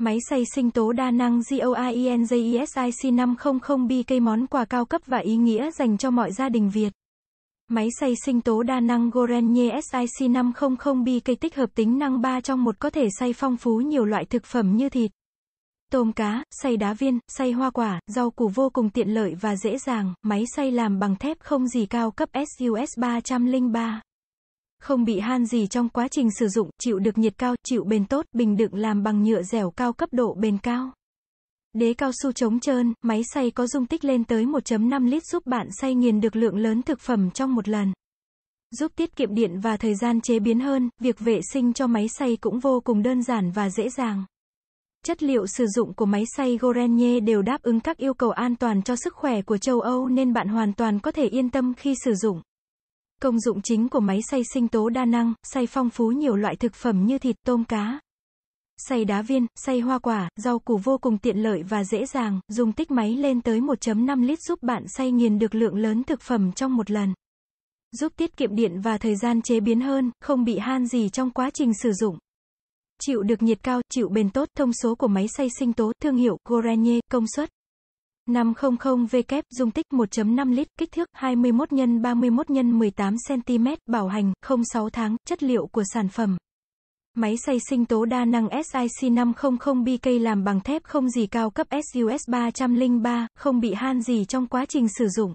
Máy xay sinh tố đa năng GOINJESIC 500BK món quà cao cấp và ý nghĩa dành cho mọi gia đình Việt. Máy xay sinh tố đa năng Gorenje SIC 500BK tích hợp tính năng 3 trong một có thể xay phong phú nhiều loại thực phẩm như thịt, tôm cá, xay đá viên, xay hoa quả, rau củ vô cùng tiện lợi và dễ dàng, máy xay làm bằng thép không gì cao cấp SUS 303 không bị han gì trong quá trình sử dụng, chịu được nhiệt cao, chịu bền tốt, bình đựng làm bằng nhựa dẻo cao cấp độ bền cao. Đế cao su chống trơn, máy xay có dung tích lên tới 1.5 lít giúp bạn xay nghiền được lượng lớn thực phẩm trong một lần. Giúp tiết kiệm điện và thời gian chế biến hơn, việc vệ sinh cho máy xay cũng vô cùng đơn giản và dễ dàng. Chất liệu sử dụng của máy xay Gorenje đều đáp ứng các yêu cầu an toàn cho sức khỏe của châu Âu nên bạn hoàn toàn có thể yên tâm khi sử dụng. Công dụng chính của máy xay sinh tố đa năng, xay phong phú nhiều loại thực phẩm như thịt, tôm cá. Xay đá viên, xay hoa quả, rau củ vô cùng tiện lợi và dễ dàng, dùng tích máy lên tới 1.5 lít giúp bạn xay nghiền được lượng lớn thực phẩm trong một lần. Giúp tiết kiệm điện và thời gian chế biến hơn, không bị han gì trong quá trình sử dụng. Chịu được nhiệt cao, chịu bền tốt, thông số của máy xay sinh tố, thương hiệu Gorenje, công suất 500W, dung tích 1.5 lít, kích thước 21 x 31 x 18 cm, bảo hành 06 tháng, chất liệu của sản phẩm. Máy xay sinh tố đa năng SIC 500BK làm bằng thép không gì cao cấp SUS 303, không bị han gì trong quá trình sử dụng.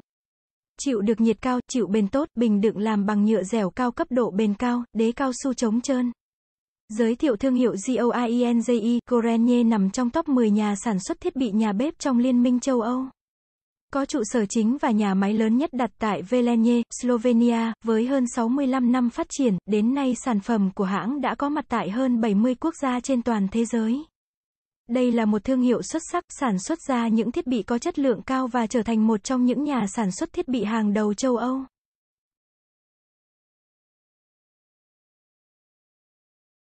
Chịu được nhiệt cao, chịu bền tốt, bình đựng làm bằng nhựa dẻo cao cấp độ bền cao, đế cao su chống trơn. Giới thiệu thương hiệu GOINJE Corenier nằm trong top 10 nhà sản xuất thiết bị nhà bếp trong Liên minh châu Âu. Có trụ sở chính và nhà máy lớn nhất đặt tại Velenje, Slovenia, với hơn 65 năm phát triển, đến nay sản phẩm của hãng đã có mặt tại hơn 70 quốc gia trên toàn thế giới. Đây là một thương hiệu xuất sắc, sản xuất ra những thiết bị có chất lượng cao và trở thành một trong những nhà sản xuất thiết bị hàng đầu châu Âu.